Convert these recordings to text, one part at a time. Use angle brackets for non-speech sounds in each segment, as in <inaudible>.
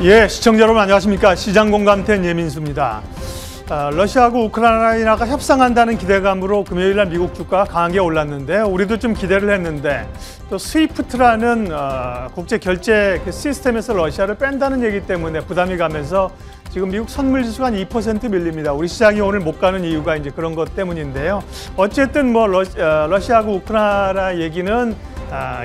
예, 시청자 여러분 안녕하십니까. 시장공감텐 예민수입니다. 아, 러시아하고 우크라이나가 협상한다는 기대감으로 금요일 날 미국 주가 강하게 올랐는데 우리도 좀 기대를 했는데 또 스위프트라는 아, 국제 결제 그 시스템에서 러시아를 뺀다는 얘기 때문에 부담이 가면서 지금 미국 선물 지수가 한2% 밀립니다. 우리 시장이 오늘 못 가는 이유가 이제 그런 것 때문인데요. 어쨌든 뭐 아, 러시, 아하고 우크라이나 얘기는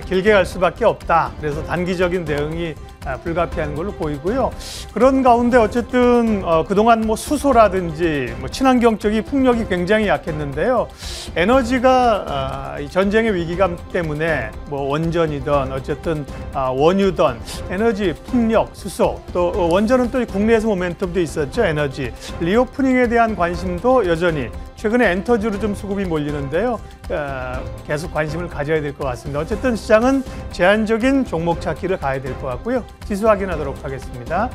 길게 갈 수밖에 없다. 그래서 단기적인 대응이 아, 불가피한 걸로 보이고요. 그런 가운데 어쨌든 어, 그동안 뭐 수소라든지 뭐 친환경적인 풍력이 굉장히 약했는데요. 에너지가 어, 전쟁의 위기감 때문에 뭐 원전이든 어쨌든 아, 원유든 에너지, 풍력, 수소 또 어, 원전은 또 국내에서 모멘텀도 있었죠. 에너지 리오프닝에 대한 관심도 여전히 최근에 엔터주로 좀 수급이 몰리는데요. 아, 계속 관심을 가져야 될 것 같습니다. 어쨌든 시장은 제한적인 종목 찾기를 가야 될 것 같고요. 지수 확인하도록 하겠습니다.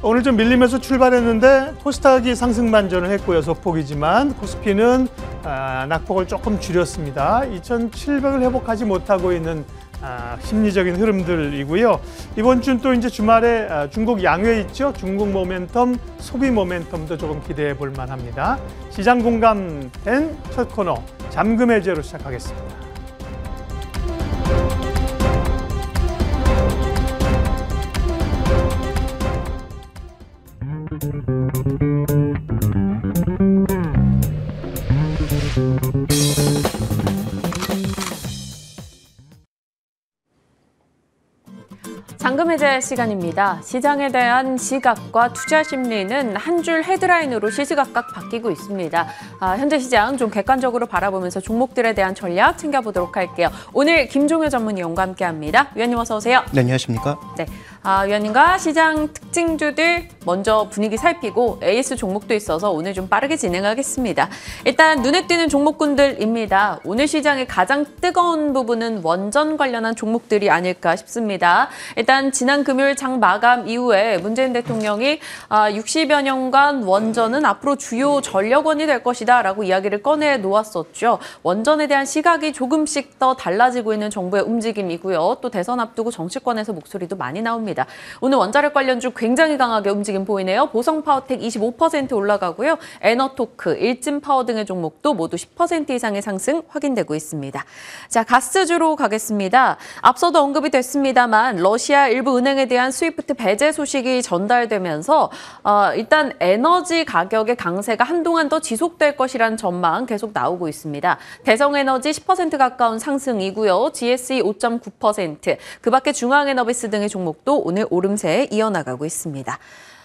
오늘 좀 밀리면서 출발했는데 코스닥이 상승 반전을 했고요. 소폭이지만 코스피는 아, 낙폭을 조금 줄였습니다. 2,700을 회복하지 못하고 있는 아, 심리적인 흐름들이고요. 이번 주는 또 이제 주말에 아, 중국 양회 있죠. 중국 모멘텀, 소비 모멘텀도 조금 기대해 볼 만합니다. 시장 공감된 첫 코너 잠금 해제로 시작하겠습니다. 번째 시간입니다. 시장에 대한 시각과 투자 심리는 한 줄 헤드라인으로 시시각각 바뀌고 있습니다. 아, 현재 시장 좀 객관적으로 바라보면서 종목들에 대한 전략 챙겨보도록 할게요. 오늘 김종효 전문위원과 함께합니다. 위원님 어서 오세요. 네, 안녕하십니까? 네. 아, 위원님과 시장 특징주들 먼저 분위기 살피고 AS 종목도 있어서 오늘 좀 빠르게 진행하겠습니다. 일단 눈에 띄는 종목군들입니다. 오늘 시장의 가장 뜨거운 부분은 원전 관련한 종목들이 아닐까 싶습니다. 일단 지난 금요일 장 마감 이후에 문재인 대통령이 아, 60여 년간 원전은 앞으로 주요 전력원이 될 것이다 라고 이야기를 꺼내 놓았었죠. 원전에 대한 시각이 조금씩 더 달라지고 있는 정부의 움직임이고요. 또 대선 앞두고 정치권에서 목소리도 많이 나옵니다. 했습니다. 오늘 원자력 관련주 굉장히 강하게 움직임 보이네요. 보성파워텍 25% 올라가고요. 에너토크, 일진파워 등의 종목도 모두 10% 이상의 상승 확인되고 있습니다. 자, 가스주로 가겠습니다. 앞서도 언급이 됐습니다만 러시아 일부 은행에 대한 스위프트 배제 소식이 전달되면서 어, 일단 에너지 가격의 강세가 한동안 더 지속될 것이라는 전망 계속 나오고 있습니다. 대성에너지 10% 가까운 상승이고요. GSE 5.9%, 그 밖에 중앙에너비스 등의 종목도 오늘 오름세에 이어나가고 있습니다.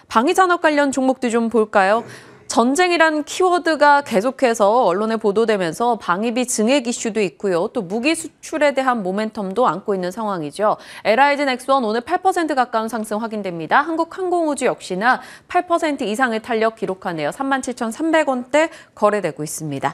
방위산업 관련 종목들좀 볼까요? 전쟁이란 키워드가 계속해서 언론에 보도되면서 방위비 증액 이슈도 있고요. 또 무기 수출에 대한 모멘텀도 안고 있는 상황이죠. LIG 넥스원 오늘 8% 가까운 상승 확인됩니다. 한국항공우주 역시나 8% 이상의 탄력 기록하네요. 37,300원대 거래되고 있습니다.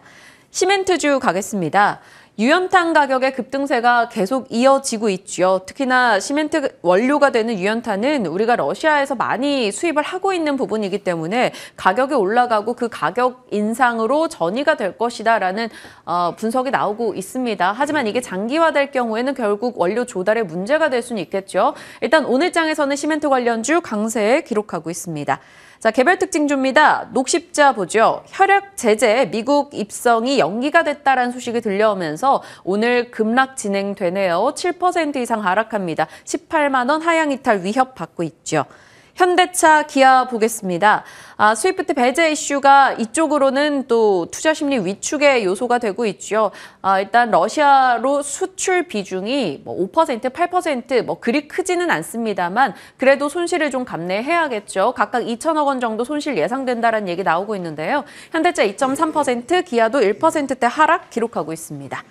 시멘트주 가겠습니다. 유연탄 가격의 급등세가 계속 이어지고 있죠. 특히나 시멘트 원료가 되는 유연탄은 우리가 러시아에서 많이 수입을 하고 있는 부분이기 때문에 가격이 올라가고 그 가격 인상으로 전이가 될 것이다라는 어, 분석이 나오고 있습니다. 하지만 이게 장기화될 경우에는 결국 원료 조달에 문제가 될 수는 있겠죠. 일단 오늘 장에서는 시멘트 관련주 강세 에 기록하고 있습니다. 자, 개별 특징 줍니다. 녹십자 보죠. 혈액 제재 미국 입성이 연기가 됐다라는 소식이 들려오면서 오늘 급락 진행되네요. 7% 이상 하락합니다. 18만 원 하향 이탈 위협 받고 있죠. 현대차, 기아 보겠습니다. 아, 스위프트 배제 이슈가 이쪽으로는 또 투자 심리 위축의 요소가 되고 있죠. 아, 일단 러시아로 수출 비중이 뭐 5%, 8%뭐 그리 크지는 않습니다만 그래도 손실을 좀 감내해야겠죠. 각각 2천억 원 정도 손실 예상된다라는 얘기 나오고 있는데요. 현대차 2.3%, 기아도 1%대 하락 기록하고 있습니다.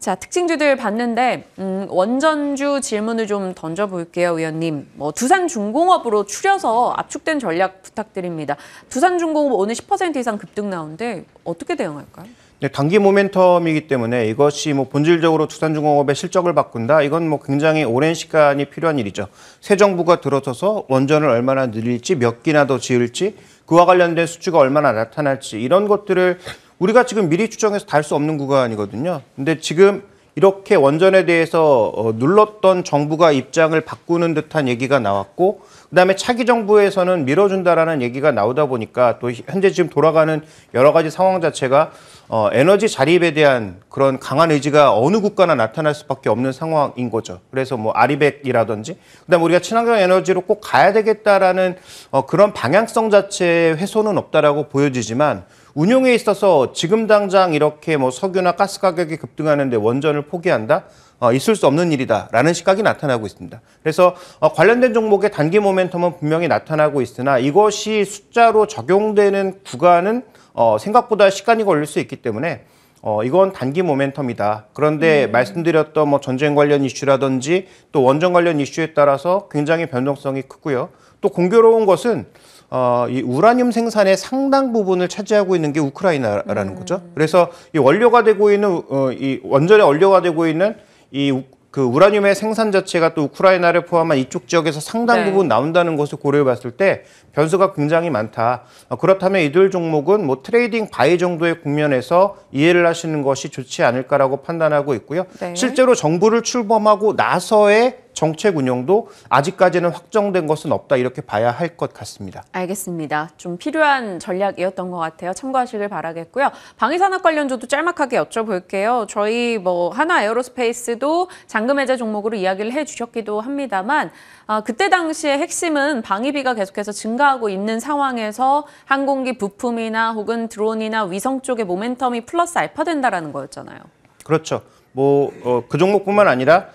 자, 특징주들 봤는데 음, 원전주 질문을 좀 던져볼게요, 위원님. 뭐 두산중공업으로 추려서 압축된 전략 부탁드립니다. 두산중공업 오늘 10% 이상 급등 나온데 어떻게 대응할까요? 네, 단기 모멘텀이기 때문에 이것이 뭐 본질적으로 두산중공업의 실적을 바꾼다. 이건 뭐 굉장히 오랜 시간이 필요한 일이죠. 새 정부가 들어서서 원전을 얼마나 늘릴지 몇 기나 더 지을지 그와 관련된 수치가 얼마나 나타날지 이런 것들을 우리가 지금 미리 추정해서 달 수 없는 구간이거든요. 근데 지금 이렇게 원전에 대해서 어, 눌렀던 정부가 입장을 바꾸는 듯한 얘기가 나왔고 그다음에 차기 정부에서는 밀어준다라는 얘기가 나오다 보니까 또 현재 지금 돌아가는 여러 가지 상황 자체가 어, 에너지 자립에 대한 그런 강한 의지가 어느 국가나 나타날 수밖에 없는 상황인 거죠. 그래서 뭐 아리백이라든지 그다음 우리가 친환경 에너지로 꼭 가야 되겠다라는 어, 그런 방향성 자체의 훼손은 없다라고 보여지지만 운용에 있어서 지금 당장 이렇게 뭐 석유나 가스 가격이 급등하는데 원전을 포기한다? 어, 있을 수 없는 일이다라는 시각이 나타나고 있습니다. 그래서 어, 관련된 종목의 단기 모멘텀은 분명히 나타나고 있으나 이것이 숫자로 적용되는 구간은 어, 생각보다 시간이 걸릴 수 있기 때문에 어, 이건 단기 모멘텀이다. 그런데 음. 말씀드렸던 뭐 전쟁 관련 이슈라든지 또 원전 관련 이슈에 따라서 굉장히 변동성이 크고요. 또 공교로운 것은 어, 이 우라늄 생산의 상당 부분을 차지하고 있는 게 우크라이나라는 음. 거죠. 그래서 이 원료가 되고 있는 어, 이 원전의 원료가 되고 있는 이그 우라늄의 생산 자체가 또 우크라이나를 포함한 이쪽 지역에서 상당 네. 부분 나온다는 것을 고려해 봤을 때 변수가 굉장히 많다. 어, 그렇다면 이들 종목은 뭐 트레이딩 바이 정도의 국면에서 이해를 하시는 것이 좋지 않을까라고 판단하고 있고요. 네. 실제로 정부를 출범하고 나서의 정책 운영도 아직까지는 확정된 것은 없다 이렇게 봐야 할 것 같습니다. 알겠습니다. 좀 필요한 전략이었던 것 같아요. 참고하시길 바라겠고요. 방위산업 관련주도 짤막하게 여쭤볼게요. 저희 뭐 하나 에어로스페이스도 잔금 해제 종목으로 이야기를 해주셨기도 합니다만 아, 그때 당시에 핵심은 방위비가 계속해서 증가하고 있는 상황에서 항공기 부품이나 혹은 드론이나 위성 쪽의 모멘텀이 플러스 알파 된다라는 거였잖아요. 그렇죠. 뭐그 어, 그 종목뿐만 아니라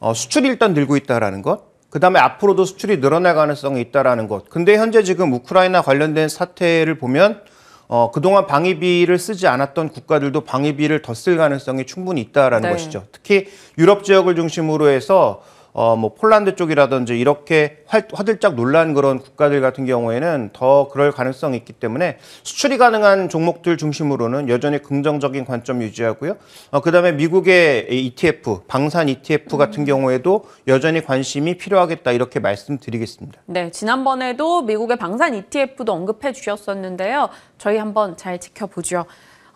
어, 수출이 일단 늘고 있다라는 것, 그 다음에 앞으로도 수출이 늘어날 가능성이 있다라는 것. 근데 현재 지금 우크라이나 관련된 사태를 보면 어, 그동안 방위비를 쓰지 않았던 국가들도 방위비를 더 쓸 가능성이 충분히 있다라는 네. 것이죠. 특히 유럽 지역을 중심으로 해서 어, 뭐 폴란드 쪽이라든지 이렇게 활, 화들짝 놀란 그런 국가들 같은 경우에는 더 그럴 가능성이 있기 때문에 수출이 가능한 종목들 중심으로는 여전히 긍정적인 관점 유지하고요. 어, 그다음에 미국의 ETF, 방산 ETF 같은 음. 경우에도 여전히 관심이 필요하겠다 이렇게 말씀드리겠습니다. 네, 지난번에도 미국의 방산 ETF도 언급해 주셨었는데요. 저희 한번 잘 지켜보죠.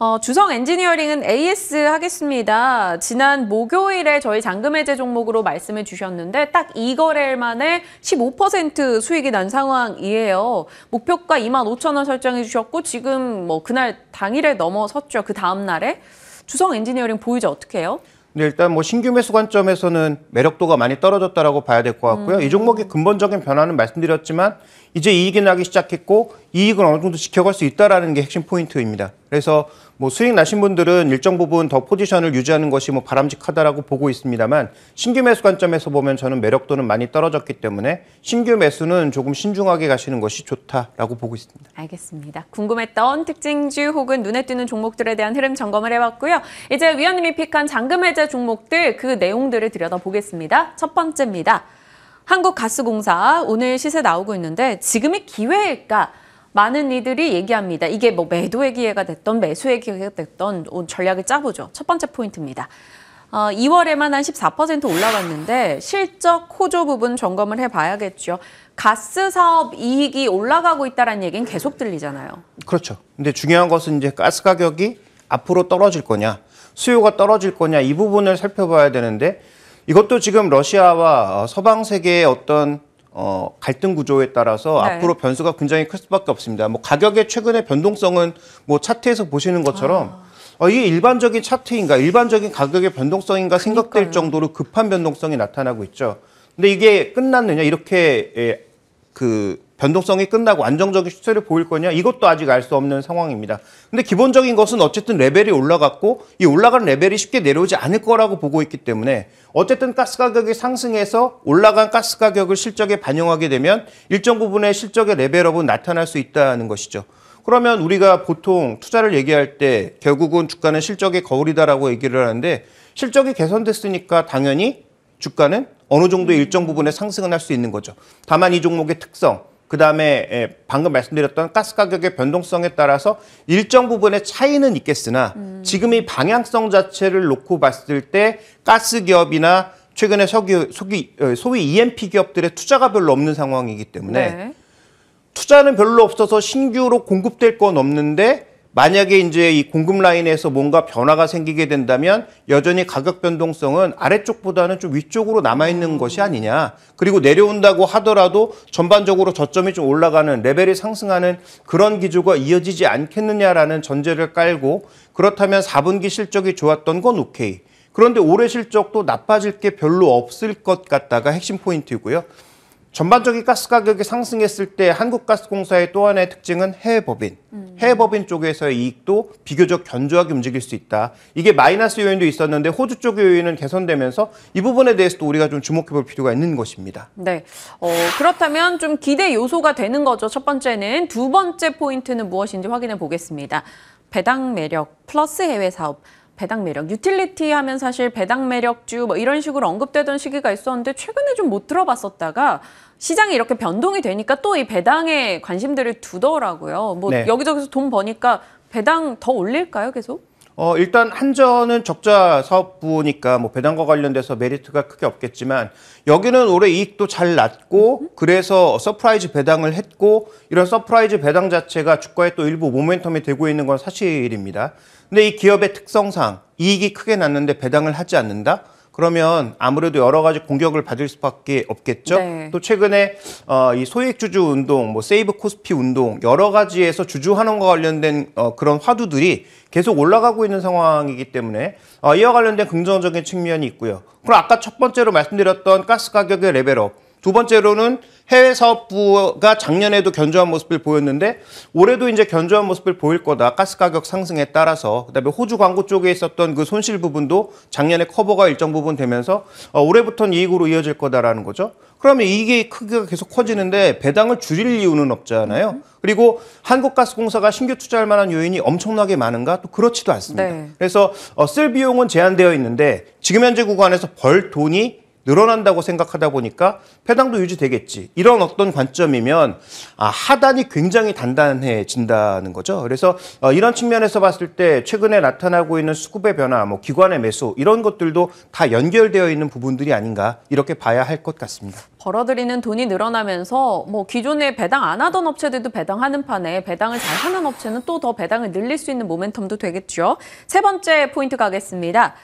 어, 주성 엔지니어링은 AS 하겠습니다. 지난 목요일에 저희 잔금해제 종목으로 말씀해 주셨는데 딱 이거래일 만에 15% 수익이 난 상황이에요. 목표가 25,000원 설정해 주셨고 지금 뭐 그날 당일에 넘어섰죠. 그 다음 날에 주성 엔지니어링 보이죠 어떻게 해요? 네, 일단 뭐 신규 매수 관점에서는 매력도가 많이 떨어졌다라고 봐야 될 것 같고요. 음. 이 종목의 근본적인 변화는 말씀드렸지만 이제 이익이 나기 시작했고 이익을 어느 정도 지켜갈 수 있다라는 게 핵심 포인트입니다. 그래서 뭐 수익 나신 분들은 일정 부분 더 포지션을 유지하는 것이 뭐 바람직하다라고 보고 있습니다만 신규 매수 관점에서 보면 저는 매력도는 많이 떨어졌기 때문에 신규 매수는 조금 신중하게 가시는 것이 좋다라고 보고 있습니다. 알겠습니다. 궁금했던 특징주 혹은 눈에 띄는 종목들에 대한 흐름 점검을 해봤고요. 이제 위원님이 픽한 잔금 해제 종목들 그 내용들을 들여다보겠습니다. 첫 번째입니다. 한국가스공사 오늘 시세 나오고 있는데 지금이 기회일까? 많은 이들이 얘기합니다. 이게 뭐 매도의 기회가 됐던 매수의 기회가 됐던 전략을 짜보죠. 첫 번째 포인트입니다. 어, 2월에만 한 14% 올라갔는데 실적 호조 부분 점검을 해봐야겠죠. 가스 사업 이익이 올라가고 있다는 얘기는 계속 들리잖아요. 그렇죠. 근데 중요한 것은 이제 가스 가격이 앞으로 떨어질 거냐, 수요가 떨어질 거냐 이 부분을 살펴봐야 되는데 이것도 지금 러시아와 어, 서방 세계의 어떤 어, 갈등 구조에 따라서 네. 앞으로 변수가 굉장히 클 수밖에 없습니다. 뭐 가격의 최근의 변동성은 뭐 차트에서 보시는 것처럼 아. 어, 이게 일반적인 차트인가 일반적인 가격의 변동성인가 생각될 그러니까요. 정도로 급한 변동성이 나타나고 있죠. 근데 이게 끝났느냐 이렇게 예, 그 변동성이 끝나고 안정적인 추세를 보일 거냐 이것도 아직 알 수 없는 상황입니다. 근데 기본적인 것은 어쨌든 레벨이 올라갔고 이 올라간 레벨이 쉽게 내려오지 않을 거라고 보고 있기 때문에 어쨌든 가스 가격이 상승해서 올라간 가스 가격을 실적에 반영하게 되면 일정 부분의 실적의 레벨업은 나타날 수 있다는 것이죠. 그러면 우리가 보통 투자를 얘기할 때 결국은 주가는 실적의 거울이다라고 얘기를 하는데 실적이 개선됐으니까 당연히 주가는 어느 정도 일정 부분의 상승은 할 수 있는 거죠. 다만 이 종목의 특성, 그 다음에 예, 방금 말씀드렸던 가스 가격의 변동성에 따라서 일정 부분의 차이는 있겠으나 음. 지금 이 방향성 자체를 놓고 봤을 때 가스 기업이나 최근에 석유, 소기, 어, 소위 EMP 기업들의 투자가 별로 없는 상황이기 때문에 네. 투자는 별로 없어서 신규로 공급될 건 없는데 만약에 이제 이 공급 라인에서 뭔가 변화가 생기게 된다면 여전히 가격 변동성은 아래쪽보다는 좀 위쪽으로 남아 있는 것이 아니냐. 그리고 내려온다고 하더라도 전반적으로 저점이 좀 올라가는 레벨이 상승하는 그런 기조가 이어지지 않겠느냐라는 전제를 깔고 그렇다면 4분기 실적이 좋았던 건 오케이. 그런데 올해 실적도 나빠질 게 별로 없을 것 같다가 핵심 포인트이고요. 전반적인 가스 가격이 상승했을 때 한국가스공사의 또 하나의 특징은 해외 법인, 음. 해외 법인 쪽에서의 이익도 비교적 견조하게 움직일 수 있다. 이게 마이너스 요인도 있었는데 호주 쪽 요인은 개선되면서 이 부분에 대해서도 우리가 좀 주목해 볼 필요가 있는 것입니다. 네. 어, 그렇다면 좀 기대 요소가 되는 거죠. 첫 번째는 두 번째 포인트는 무엇인지 확인해 보겠습니다. 배당 매력 플러스 해외 사업. 배당 매력, 유틸리티 하면 사실 배당 매력주 뭐 이런 식으로 언급되던 시기가 있었는데 최근에 좀 못 들어봤었다가 시장이 이렇게 변동이 되니까 또 이 배당에 관심들을 두더라고요. 뭐 네. 여기저기서 돈 버니까 배당 더 올릴까요, 계속? 어, 일단 한전은 적자 사업부니까 뭐 배당과 관련돼서 메리트가 크게 없겠지만 여기는 올해 이익도 잘 났고 그래서 서프라이즈 배당을 했고 이런 서프라이즈 배당 자체가 주가에 또 일부 모멘텀이 되고 있는 건 사실입니다. 근데 이 기업의 특성상 이익이 크게 났는데 배당을 하지 않는다? 그러면 아무래도 여러 가지 공격을 받을 수밖에 없겠죠. 네. 또 최근에 어, 이 소액 주주 운동, 뭐 세이브 코스피 운동 여러 가지에서 주주 환원과 관련된 어, 그런 화두들이 계속 올라가고 있는 상황이기 때문에 어, 이와 관련된 긍정적인 측면이 있고요. 그럼 아까 첫 번째로 말씀드렸던 가스 가격의 레벨업 두 번째로는 해외 사업부가 작년에도 견조한 모습을 보였는데 올해도 이제 견조한 모습을 보일 거다. 가스 가격 상승에 따라서 그다음에 호주 광고 쪽에 있었던 그 손실 부분도 작년에 커버가 일정 부분 되면서 어, 올해부터는 이익으로 이어질 거다라는 거죠. 그러면 이게 크기가 계속 커지는데 배당을 줄일 이유는 없잖아요. 그리고 한국가스공사가 신규 투자할 만한 요인이 엄청나게 많은가? 또 그렇지도 않습니다. 네. 그래서 어, 쓸 비용은 제한되어 있는데 지금 현재 구간에서 벌 돈이 늘어난다고 생각하다 보니까 패당도 유지되겠지. 이런 어떤 관점이면 아, 하단이 굉장히 단단해진다는 거죠. 그래서 어, 이런 측면에서 봤을 때 최근에 나타나고 있는 수급의 변화, 뭐 기관의 매수 이런 것들도 다 연결되어 있는 부분들이 아닌가 이렇게 봐야 할 것 같습니다. 벌어들이는 돈이 늘어나면서 뭐 기존에 배당 안 하던 업체들도 배당하는 판에 배당을 잘 하는 업체는 또 더 배당을 늘릴 수 있는 모멘텀도 되겠죠. 세 번째 포인트 가겠습니다.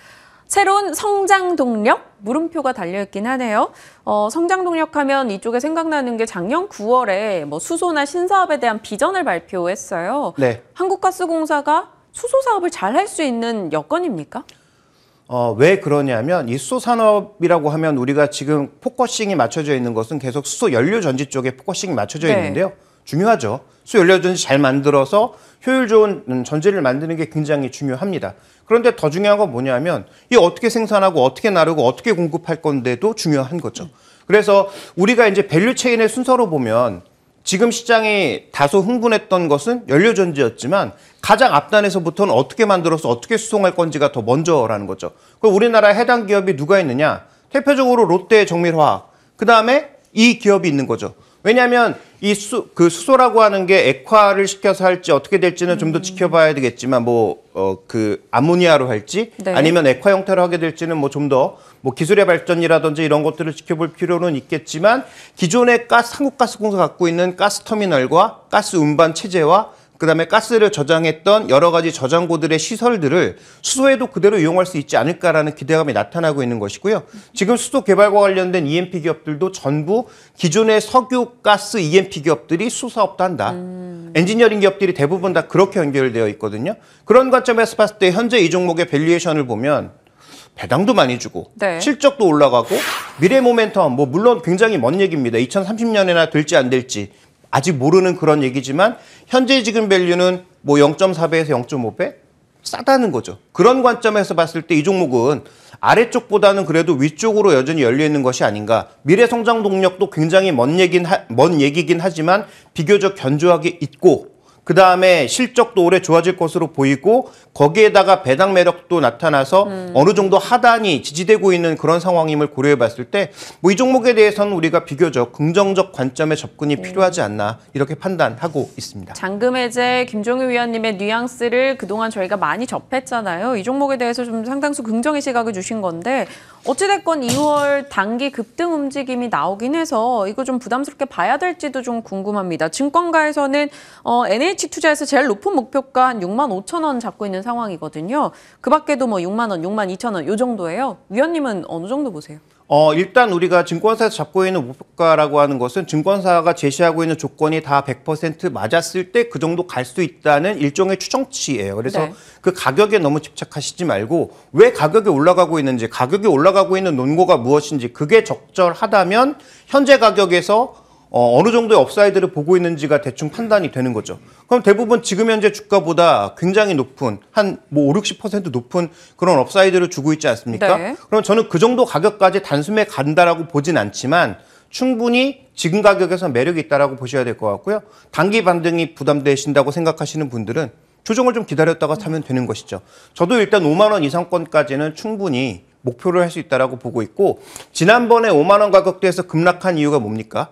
새로운 성장 동력 물음표가 달려 있긴 하네요. 어, 성장 동력하면 이쪽에 생각나는 게 작년 9월에 뭐 수소나 신사업에 대한 비전을 발표했어요. 네. 한국가스공사가 수소 사업을 잘 할 수 있는 여건입니까? 어, 왜 그러냐면 이 수소 산업이라고 하면 우리가 지금 포커싱이 맞춰져 있는 것은 계속 수소 연료 전지 쪽에 포커싱이 맞춰져 네. 있는데요. 중요하죠. 수연료전지 잘 만들어서 효율 좋은 전지를 만드는 게 굉장히 중요합니다. 그런데 더 중요한 건 뭐냐면 이 어떻게 생산하고 어떻게 나르고 어떻게 공급할 건데도 중요한 거죠. 그래서 우리가 이제 밸류 체인의 순서로 보면 지금 시장이 다소 흥분했던 것은 연료전지였지만 가장 앞단에서부터는 어떻게 만들어서 어떻게 수송할 건지가 더 먼저라는 거죠. 그럼 우리나라 해당 기업이 누가 있느냐? 대표적으로 롯데 정밀화학, 그 다음에 이 기업이 있는 거죠. 왜냐하면 이 수, 그 수소라고 하는 게 액화를 시켜서 할지 어떻게 될지는 음. 좀더 지켜봐야 되겠지만 뭐어그 아모니아로 할지 네. 아니면 액화 형태로 하게 될지는 뭐 좀더뭐 뭐 기술의 발전이라든지 이런 것들을 지켜볼 필요는 있겠지만 기존의 가스 한국가스공사 갖고 있는 가스 터미널과 가스 운반 체제와 그 다음에 가스를 저장했던 여러 가지 저장고들의 시설들을 수소에도 그대로 이용할 수 있지 않을까라는 기대감이 나타나고 있는 것이고요. 지금 수소 개발과 관련된 EMP 기업들도 전부 기존의 석유, 가스 EMP 기업들이 수사업도 한다. 음. 엔지니어링 기업들이 대부분 다 그렇게 연결되어 있거든요. 그런 관점에서 봤을 때 현재 이 종목의 밸류에이션을 보면 배당도 많이 주고 네. 실적도 올라가고 미래 모멘텀 뭐 물론 굉장히 먼 얘기입니다. 2030년에나 될지 안 될지 아직 모르는 그런 얘기지만 현재 지금 밸류는 뭐 0.4배에서 0.5배 싸다는 거죠. 그런 관점에서 봤을 때 이 종목은 아래쪽보다는 그래도 위쪽으로 여전히 열려 있는 것이 아닌가. 미래 성장 동력도 굉장히 먼 얘긴 먼 얘기긴 하지만 비교적 견조하게 있고 그 다음에 실적도 올해 좋아질 것으로 보이고 거기에다가 배당 매력도 나타나서 음. 어느 정도 하단이 지지되고 있는 그런 상황임을 고려해 봤을 때 뭐 이 종목에 대해서는 우리가 비교적 긍정적 관점의 접근이 음. 필요하지 않나 이렇게 판단하고 있습니다. 잠금해제 김종우 위원님의 뉘앙스를 그동안 저희가 많이 접했잖아요. 이 종목에 대해서 좀 상당수 긍정의 시각을 주신 건데 어찌됐건 2월 단기 급등 움직임이 나오긴 해서 이거 좀 부담스럽게 봐야 될지도 좀 궁금합니다. 증권가에서는 어, NH 예 투자에서 제일 높은 목표가 한 6만 5천 원 잡고 있는 상황이거든요. 그 밖에도 뭐 6만 원, 6만 2천 원 이 정도예요. 위원님은 어느 정도 보세요? 어, 일단 우리가 증권사에서 잡고 있는 목표가라고 하는 것은 증권사가 제시하고 있는 조건이 다 100% 맞았을 때 그 정도 갈 수 있다는 일종의 추정치예요. 그래서 네. 그 가격에 너무 집착하시지 말고 왜 가격이 올라가고 있는지 가격이 올라가고 있는 논거가 무엇인지 그게 적절하다면 현재 가격에서 어, 어느 정도의 업사이드를 보고 있는지가 대충 판단이 되는 거죠. 그럼 대부분 지금 현재 주가보다 굉장히 높은 한뭐 5, 60% 높은 그런 업사이드를 주고 있지 않습니까? 네. 그럼 저는 그 정도 가격까지 단숨에 간다라고 보진 않지만 충분히 지금 가격에서 매력이 있다라고 보셔야 될 것 같고요. 단기 반등이 부담되신다고 생각하시는 분들은 조정을 좀 기다렸다가 사면 되는 것이죠. 저도 일단 5만 원 이상권까지는 충분히 목표를 할 수 있다라고 보고 있고 지난번에 5만 원 가격대에서 급락한 이유가 뭡니까?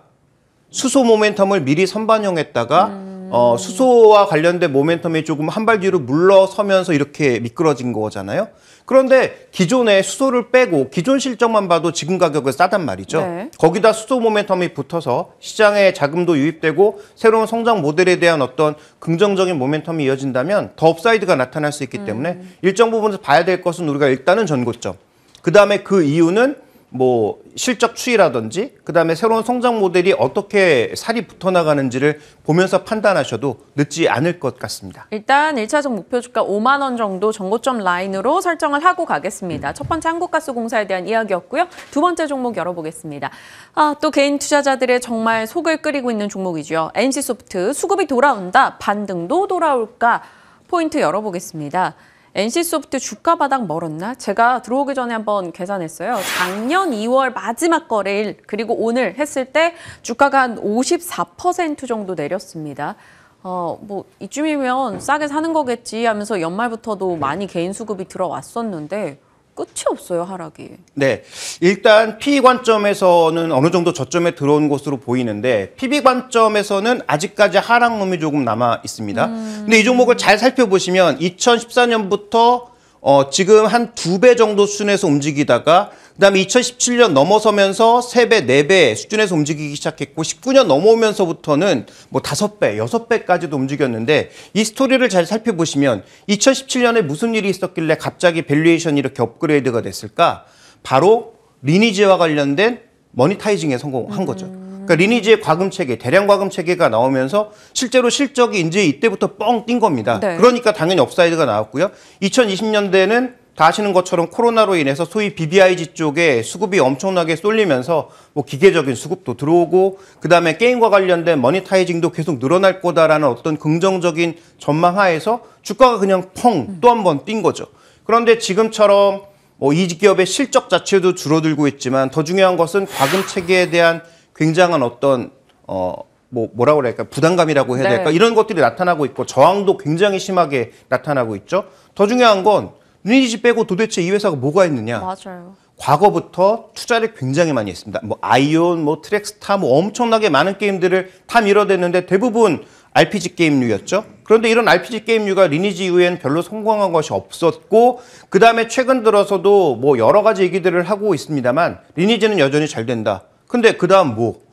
수소 모멘텀을 미리 선반영했다가 음... 어, 수소와 관련된 모멘텀이 조금 한 발 뒤로 물러서면서 이렇게 미끄러진 거잖아요. 그런데 기존에 수소를 빼고 기존 실적만 봐도 지금 가격은 싸단 말이죠. 네. 거기다 수소 모멘텀이 붙어서 시장에 자금도 유입되고 새로운 성장 모델에 대한 어떤 긍정적인 모멘텀이 이어진다면 더 업사이드가 나타날 수 있기 때문에 음... 일정 부분에서 봐야 될 것은 우리가 일단은 전고점. 그 다음에 그 이유는 뭐 실적 추이라든지 그다음에 새로운 성장 모델이 어떻게 살이 붙어 나가는지를 보면서 판단하셔도 늦지 않을 것 같습니다. 일단 1차적 목표 주가 5만 원 정도 정고점 라인으로 설정을 하고 가겠습니다. 음. 첫 번째 한국가스공사에 대한 이야기였고요. 두 번째 종목 열어보겠습니다. 아, 또 개인 투자자들의 정말 속을 끓이고 있는 종목이죠. NC소프트 수급이 돌아온다. 반등도 돌아올까? 포인트 열어보겠습니다. NC소프트 주가 바닥 멀었나? 제가 들어오기 전에 한번 계산했어요. 작년 2월 마지막 거래일 그리고 오늘 했을 때 주가가 한 54% 정도 내렸습니다. 어, 뭐 이쯤이면 싸게 사는 거겠지 하면서 연말부터도 많이 개인 수급이 들어왔었는데 끝이 없어요 하락이. 네, 일단 PE 관점에서는 어느 정도 저점에 들어온 것으로 보이는데 PB 관점에서는 아직까지 하락룸이 조금 남아 있습니다. 음... 근데 이 종목을 잘 살펴보시면 2014년부터 어, 지금 한 두 배 정도 수준에서 움직이다가 그다음에 2017년 넘어서면서 세 배 네배 네 수준에서 움직이기 시작했고 19년 넘어오면서부터는 뭐 다섯 배 여섯 배까지도 움직였는데 이 스토리를 잘 살펴보시면 2017년에 무슨 일이 있었길래 갑자기 밸류에이션이 이렇게 업그레이드가 됐을까? 바로 리니지와 관련된 머니타이징에 성공한 음. 거죠. 그러니까 리니지의 과금 체계, 대량 과금 체계가 나오면서 실제로 실적이 이제 이때부터 뻥 뛴 겁니다. 네. 그러니까 당연히 업사이드가 나왔고요. 2020년대는 다 아시는 것처럼 코로나로 인해서 소위 BBIG 쪽에 수급이 엄청나게 쏠리면서 뭐 기계적인 수급도 들어오고 그다음에 게임과 관련된 머니타이징도 계속 늘어날 거다라는 어떤 긍정적인 전망 하에서 주가가 그냥 펑 또 한 번뛴 음. 거죠. 그런데 지금처럼 뭐 이 기업의 실적 자체도 줄어들고 있지만 더 중요한 것은 과금 체계에 대한 굉장한 어떤 어, 뭐 뭐라 그럴까 부담감이라고 해야 네. 될까 네. 이런 것들이 나타나고 있고 저항도 굉장히 심하게 나타나고 있죠. 더 중요한 건 리니지 빼고 도대체 이 회사가 뭐가 있느냐? 맞아요. 과거부터 투자를 굉장히 많이 했습니다. 뭐 아이온, 뭐 트랙스타, 뭐 엄청나게 많은 게임들을 다 밀어댔는데 대부분 RPG 게임류였죠. 그런데 이런 RPG 게임류가 리니지 이후엔 별로 성공한 것이 없었고 그 다음에 최근 들어서도 뭐 여러 가지 얘기들을 하고 있습니다만 리니지는 여전히 잘 된다. 근데 그 다음 뭐?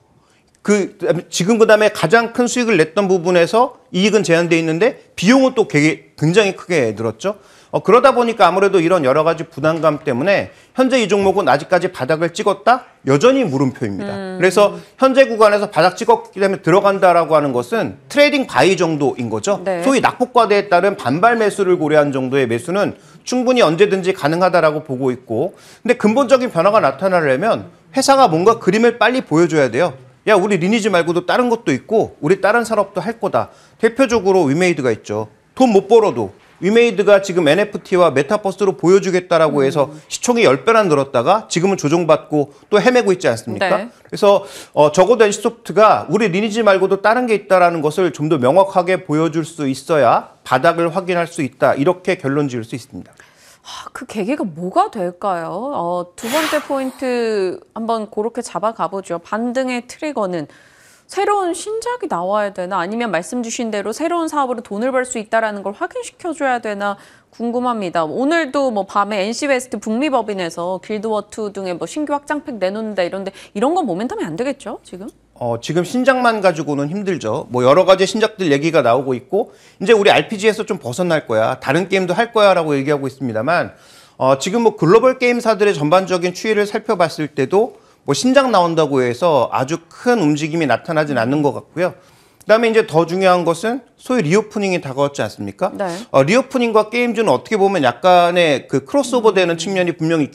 그 지금 그 다음에 가장 큰 수익을 냈던 부분에서 이익은 제한돼 있는데 비용은 또 굉장히 크게 늘었죠. 어, 그러다 보니까 아무래도 이런 여러 가지 부담감 때문에 현재 이 종목은 아직까지 바닥을 찍었다? 여전히 물음표입니다. 음. 그래서 현재 구간에서 바닥 찍었기 때문에 들어간다라고 하는 것은 트레이딩 바이 정도인 거죠. 네. 소위 낙폭과대에 따른 반발 매수를 고려한 정도의 매수는 충분히 언제든지 가능하다라고 보고 있고 근데 근본적인 변화가 나타나려면 회사가 뭔가 그림을 빨리 보여줘야 돼요. 야 우리 리니지 말고도 다른 것도 있고 우리 다른 산업도 할 거다. 대표적으로 위메이드가 있죠. 돈 못 벌어도 위메이드가 지금 NFT와 메타버스로 보여주겠다라고 음. 해서 시총이 열배나 늘었다가 지금은 조정받고 또 헤매고 있지 않습니까? 네. 그래서 어, 적어도 엔시소프트가 우리 리니지 말고도 다른 게있다라 것을 좀 더 명확하게 보여줄 수 있어야 바닥을 확인할 수 있다. 이렇게 결론 지을 수 있습니다. 아, 그 계기가 뭐가 될까요? 어, 두 번째 포인트 한번 그렇게 잡아가보죠. 반등의 트리거는 새로운 신작이 나와야 되나 아니면 말씀 주신 대로 새로운 사업으로 돈을 벌 수 있다는 걸 확인시켜줘야 되나 궁금합니다. 오늘도 뭐 밤에 NC웨스트 북미법인에서 길드워2 등의 뭐 신규 확장팩 내놓는다 이런데 이런 건 모멘텀이 안 되겠죠 지금? 어, 지금 신작만 가지고는 힘들죠. 뭐 여러 가지 신작들 얘기가 나오고 있고 이제 우리 RPG에서 좀 벗어날 거야. 다른 게임도 할 거야라고 얘기하고 있습니다만 어, 지금 뭐 글로벌 게임사들의 전반적인 추이를 살펴봤을 때도 뭐 신작 나온다고 해서 아주 큰 움직임이 나타나진 않는 것 같고요. 그다음에 이제 더 중요한 것은 소위 리오프닝이 다가왔지 않습니까? 네. 어, 리오프닝과 게임즈는 어떻게 보면 약간의 그 크로스오버되는 측면이 분명히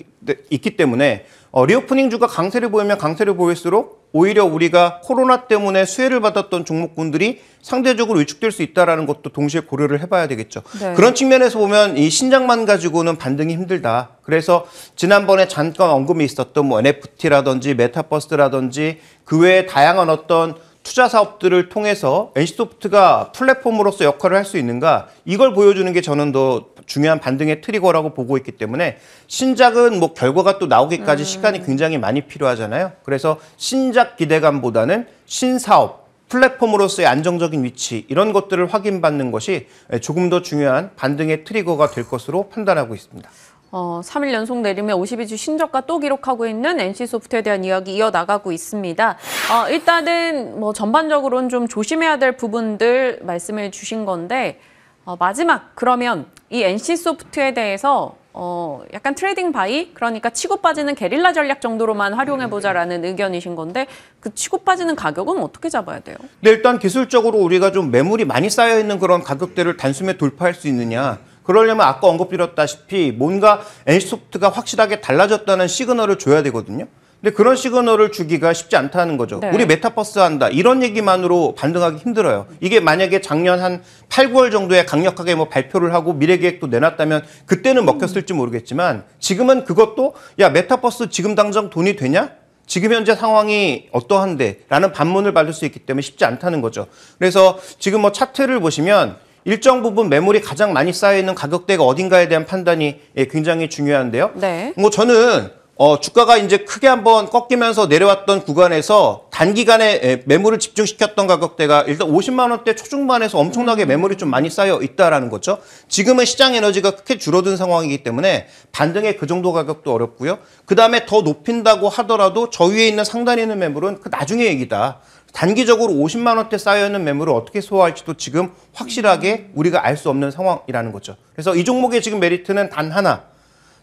있기 때문에 어, 리오프닝 주가 강세를 보이면 강세를 보일수록 오히려 우리가 코로나 때문에 수혜를 받았던 종목군들이 상대적으로 위축될 수 있다라는 것도 동시에 고려를 해봐야 되겠죠. 네. 그런 측면에서 보면 이 신장만 가지고는 반등이 힘들다. 그래서 지난번에 잠깐 언급이 있었던 뭐 NFT라든지 메타버스라든지 그 외에 다양한 어떤 투자 사업들을 통해서 NC소프트가 플랫폼으로서 역할을 할 수 있는가 이걸 보여주는 게 저는 더 중요한 반등의 트리거라고 보고 있기 때문에 신작은 뭐 결과가 또 나오기까지 음. 시간이 굉장히 많이 필요하잖아요. 그래서 신작 기대감보다는 신사업 플랫폼으로서의 안정적인 위치 이런 것들을 확인받는 것이 조금 더 중요한 반등의 트리거가 될 것으로 판단하고 있습니다. 어, 3일 연속 내림에 52주 신적과또 기록하고 있는 NC소프트에 대한 이야기 이어나가고 있습니다. 어, 일단은 뭐 전반적으로는 좀 조심해야 될 부분들 말씀을 주신 건데 어, 마지막 그러면 이 NC소프트에 대해서 어, 약간 트레이딩 바이 그러니까 치고 빠지는 게릴라 전략 정도로만 활용해 음. 보자라는 의견이신 건데 그 치고 빠지는 가격은 어떻게 잡아야 돼요? 네, 일단 기술적으로 우리가 좀 매물이 많이 쌓여 있는 그런 가격대를 단숨에 돌파할 수 있느냐 그러려면 아까 언급드렸다시피 뭔가 엔 c 소프트가 확실하게 달라졌다는 시그널을 줘야 되거든요. 근데 그런 시그널을 주기가 쉽지 않다는 거죠. 네. 우리 메타버스 한다. 이런 얘기만으로 반등하기 힘들어요. 이게 만약에 작년 한 8, 9월 정도에 강력하게 뭐 발표를 하고 미래 계획도 내놨다면 그때는 먹혔을지 모르겠지만 지금은 그것도 야, 메타버스 지금 당장 돈이 되냐? 지금 현재 상황이 어떠한데? 라는 반문을 받을 수 있기 때문에 쉽지 않다는 거죠. 그래서 지금 뭐 차트를 보시면 일정 부분 매물이 가장 많이 쌓여 있는 가격대가 어딘가에 대한 판단이 예, 굉장히 중요한데요. 네. 뭐 저는 어, 주가가 이제 크게 한번 꺾이면서 내려왔던 구간에서 단기간에 예, 매물을 집중시켰던 가격대가 일단 50만 원대 초중반에서 엄청나게 음. 매물이 좀 많이 쌓여 있다라는 거죠. 지금은 시장 에너지가 크게 줄어든 상황이기 때문에 반등의 그 정도 가격도 어렵고요. 그다음에 더 높인다고 하더라도 저 위에 있는 상단에 있는 매물은 그 나중에 얘기다. 단기적으로 50만 원대 쌓여있는 매물을 어떻게 소화할지도 지금 확실하게 음. 우리가 알 수 없는 상황이라는 거죠. 그래서 이 종목의 지금 메리트는 단 하나,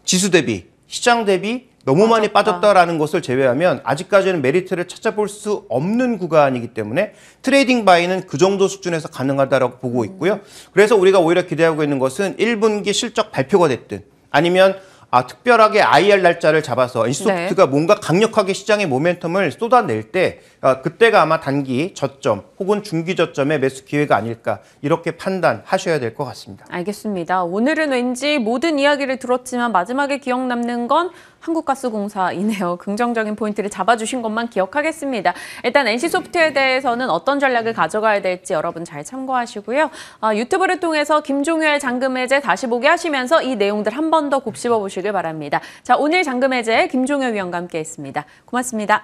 지수 대비, 시장 대비 너무 아, 많이 빠졌다라는 것을 제외하면 아직까지는 메리트를 찾아볼 수 없는 구간이기 때문에 트레이딩 바이는 그 정도 수준에서 가능하다라고 보고 음. 있고요. 그래서 우리가 오히려 기대하고 있는 것은 1분기 실적 발표가 됐든 아니면 아, 특별하게 IR 날짜를 잡아서 인소프트가 네. 뭔가 강력하게 시장의 모멘텀을 쏟아낼 때 아, 그때가 아마 단기 저점 혹은 중기 저점의 매수 기회가 아닐까 이렇게 판단하셔야 될 것 같습니다. 알겠습니다. 오늘은 왠지 모든 이야기를 들었지만 마지막에 기억 남는 건 한국가스공사이네요. <laughs> 긍정적인 포인트를 잡아주신 것만 기억하겠습니다. 일단 NC소프트에 대해서는 어떤 전략을 가져가야 될지 여러분 잘 참고하시고요. 아, 유튜브를 통해서 김종열 잔금해제 다시 보기 하시면서 이 내용들 한 번 더 곱씹어 보시길 바랍니다. 자, 오늘 잔금해제 김종열 위원과 함께했습니다. 고맙습니다.